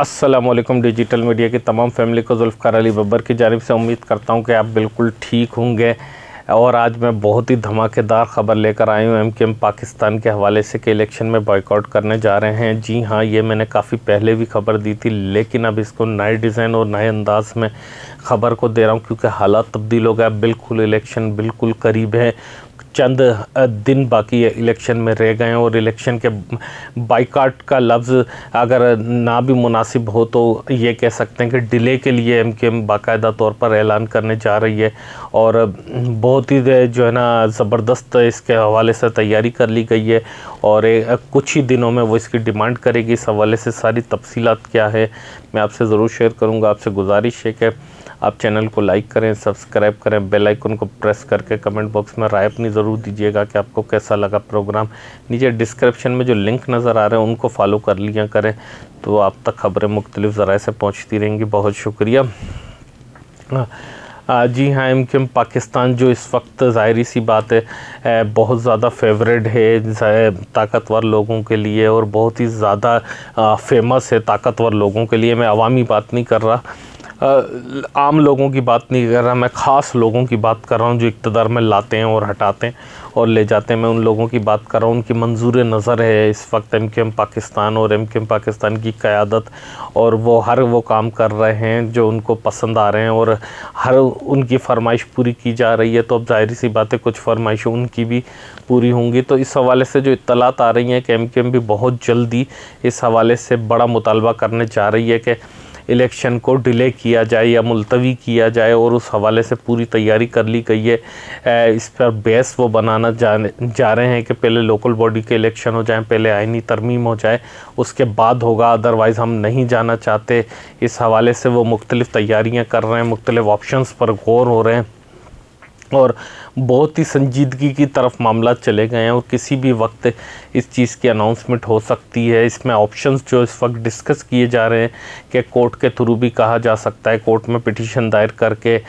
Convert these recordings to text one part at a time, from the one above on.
Aslam digital media की तमाम family को जुल्फ़ार अली बब्बर की जानब से उम्मीद करता हूँ कि आप बिल्कुल ठीक होंगे और आज मैं बहुत ही धमाकेदार ख़बर लेकर आई हूँ एम के एम पाकिस्तान के हवाले से कि इलेक्शन में बॉयकॉट करने जा रहे हैं जी हाँ ये मैंने काफ़ी पहले भी खबर दी थी लेकिन अब इसको नए डिज़ाइन और नए अंदाज में ख़बर को दे रहा हूँ क्योंकि हालात तब्दील हो गया बिल्कुल इलेक्शन बिल्कुल करीब है चंद दिन बाकी है इलेक्शन में रह गए हैं और इलेक्शन के बाइकाट का लफ्ज़ अगर ना भी मुनासिब हो तो ये कह सकते हैं कि डिले के लिए एम के एम बाकायदा तौर पर ऐलान करने जा रही है और बहुत ही जो है ना ज़बरदस्त इसके हवाले से तैयारी कर ली गई है और कुछ ही दिनों में वो इसकी डिमांड करेगी इस हवाले से सारी तफसीत क्या है मैं आपसे ज़रूर शेयर करूँगा आपसे गुजारिश है कि आप चैनल को लाइक करें सब्सक्राइब करें बेल आइकन को प्रेस करके कमेंट बॉक्स में राय अपनी ज़रूर ज़रूर दीजिएगा कि आपको कैसा लगा प्रोग्राम नीचे डिस्क्रिप्शन में जो लिंक नज़र आ रहे हैं उनको फॉलो कर लिया करें तो आप तक ख़बरें मुख्तलिफ़ ज़रा से पहुँचती रहेंगी बहुत शुक्रिया जी हाँ एम क्यूम पाकिस्तान जो इस वक्त ज़ाहरी सी बात है बहुत ज़्यादा फेवरेट है ताकतवर लोगों के लिए और बहुत ही ज़्यादा फेमस है ताकतवर लोगों के लिए मैं अवामी बात नहीं कर रहा आम लोगों की बात नहीं कर रहा मैं ख़ास लोगों की बात कर रहा हूँ जो इकतदार में लाते हैं और हटाते हैं और ले जाते हैं मैं उन लोगों की बात कर रहा हूँ उनकी मंजूर नज़र है इस वक्त एम के एम पाकिस्तान और एम के एम पाकिस्तान की क़्यादत और वो हर वो काम कर रहे हैं जो उनको पसंद आ रहे हैं और हर उनकी फरमाइश पूरी की जा रही है तो अब जाहिर सी बातें कुछ फरमाइशें उनकी भी पूरी होंगी तो इस हवाले से जो इतलात आ रही हैं कि एम के एम भी बहुत जल्दी इस हवाले से बड़ा मुतालबा करने जा रही है कि इलेक्शन को डिले किया जाए या मुलतवी किया जाए और उस हवाले से पूरी तैयारी कर ली गई है इस पर बेस वो बनाना जा जा रहे हैं कि पहले लोकल बॉडी के इलेक्शन हो जाए पहले आइनी तरमीम हो जाए उसके बाद होगा अदरवाइज़ हम नहीं जाना चाहते इस हवाले से वो मुख्तलिफ़ तैयारियाँ कर रहे हैं मुख्तलिफ़ ऑप्शन पर गौर हो रहे हैं और बहुत ही संजीदगी की तरफ मामला चले गए हैं और किसी भी वक्त इस चीज़ की अनाउंसमेंट हो सकती है इसमें ऑप्शंस जो इस वक्त डिस्कस किए जा रहे हैं कि कोर्ट के थ्रू भी कहा जा सकता है कोर्ट में पिटिशन दायर करके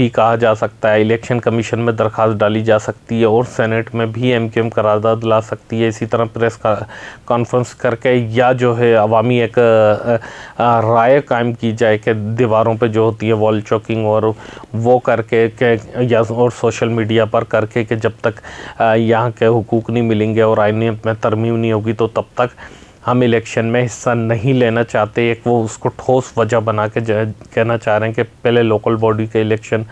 भी कहा जा सकता है इलेक्शन कमीशन में दरख्वास्त डाली जा सकती है और सेनेट में भी एम क्यू एम करारदाद ला सकती है इसी तरह प्रेस का कॉन्फ्रेंस करके या जो है अवामी एक राय कायम की जाए कि दीवारों पर जो होती है वॉल चौकिंग और वो करके या और सोशल मीडिया पर करके कि जब तक यहाँ के हकूक़ नहीं मिलेंगे और आईने में तरमीम नहीं होगी तो तब तक हम इलेक्शन में हिस्सा नहीं लेना चाहते एक वो उसको ठोस वजह बना के कहना चाह रहे हैं कि पहले लोकल बॉडी के इलेक्शन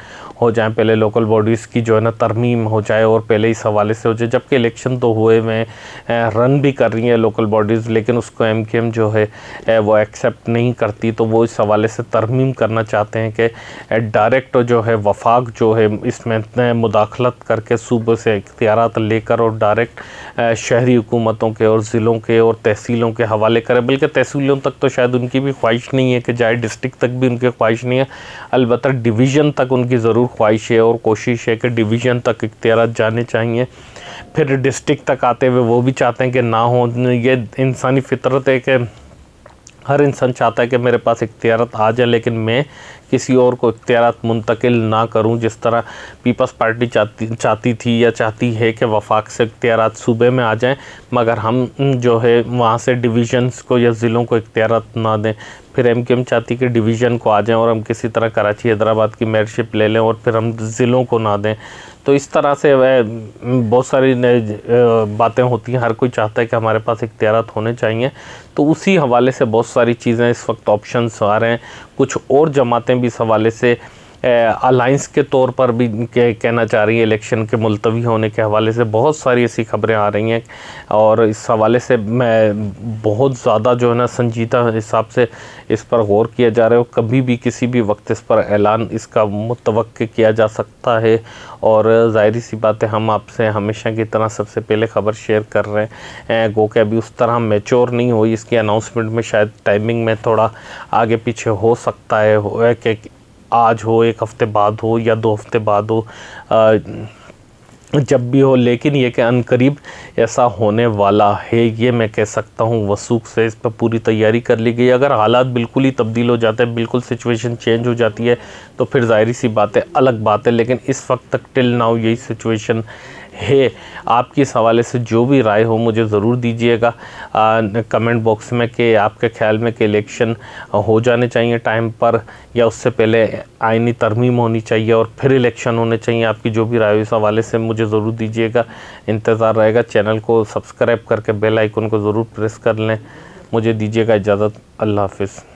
हो जाए पहले लोकल बॉडीज़ की जो है ना तरमीम हो जाए और पहले इस हवाले से हो जाए जबकि इलेक्शन तो हुए हुए हैं रन भी कर रही हैं लोकल बॉडीज़ लेकिन उसको एम के एम जो है वो एक्सेप्ट नहीं करती तो वो इस हवाले से तरमीम करना चाहते हैं कि डायरेक्ट जो है वफाक जो है इसमें मुदाखलत करके सूबे से इख्तियार लेकर और डायरेक्ट शहरी हुकूमतों के और ज़िलों के और तहसील तहसीलों के हवाले करें बल्कि तहसीलों तक तो शायद उनकी भी ख्वाहिश नहीं है कि जाए डिस्ट्रिक्ट तक भी उनकी ख्वाहिश नहीं है अलबत् डिवीज़न तक उनकी ज़रूर ख्वाहिश है और कोशिश है कि डिवीज़न तक इख्तियार जाने चाहिए फिर डिस्ट्रिक्ट तक आते हुए वो भी चाहते हैं कि ना हो ये इंसानी फितरत है कि हर इंसान चाहता है कि मेरे पास इख्तियारत आ जाए लेकिन मैं किसी और को इख्तियारत मुंतकिल ना करूं जिस तरह पीपल्स पार्टी चाहती चाहती थी या चाहती है कि वफाक से इख्तियार सूबे में आ जाएं मगर हम जो है वहाँ से डिवीज़न्स को या ज़िलों को इख्तियारत ना दें फिर एम के एम चाहती कि डिवीज़न को आ जाएं और हम किसी तरह कराची हैदराबाद की मेयरशिप ले लें और फिर हम ज़िलों को ना दें तो इस तरह से वह बहुत सारी बातें होती हैं हर कोई चाहता है कि हमारे पास इख्तियार होने चाहिए तो उसी हवाले से बहुत सारी चीज़ें इस वक्त ऑप्शन आ रहे हैं कुछ और जमातें भी इस हवाले से अलाइंस के तौर पर भी के, कहना चाह रही है इलेक्शन के मुलतवी होने के हवाले से बहुत सारी ऐसी खबरें आ रही हैं और इस हवाले से मैं बहुत ज़्यादा जो है ना संजीदा हिसाब से इस पर गौर किया जा रहा है और कभी भी किसी भी वक्त इस पर ऐलान इसका मुतव किया जा सकता है और जाहिर सी बात हम आपसे हमेशा की तरह सबसे पहले ख़बर शेयर कर रहे हैं गो के अभी उस तरह मेच्योर नहीं हुई इसकी अनाउंसमेंट में शायद टाइमिंग में थोड़ा आगे पीछे हो सकता है आज हो एक हफ़्ते बाद हो या दो हफ़्ते बाद हो जब भी हो लेकिन ये कि अनकरीब ऐसा होने वाला है ये मैं कह सकता हूँ वसूख से इस पर पूरी तैयारी कर ली गई अगर हालात बिल्कुल ही तब्दील हो जाते हैं बिल्कुल सिचुएशन चेंज हो जाती है तो फिर ज़ाहिर सी बात है अलग बात है लेकिन इस वक्त तक टिल नाउ यही सिचुएशन है आपकी इस हवाले से जो भी राय हो मुझे ज़रूर दीजिएगा कमेंट बॉक्स में कि आपके ख्याल में कि इलेक्शन हो जाने चाहिए टाइम पर या उससे पहले आइनी तरमीम होनी चाहिए और फिर इलेक्शन होने चाहिए आपकी जो भी राय हो इस हवाले से मुझे ज़रूर दीजिएगा इंतज़ार रहेगा चैनल को सब्सक्राइब करके बेल आइकन को ज़रूर प्रेस कर लें मुझे दीजिएगा इजाज़त अल्लाह हाफिज़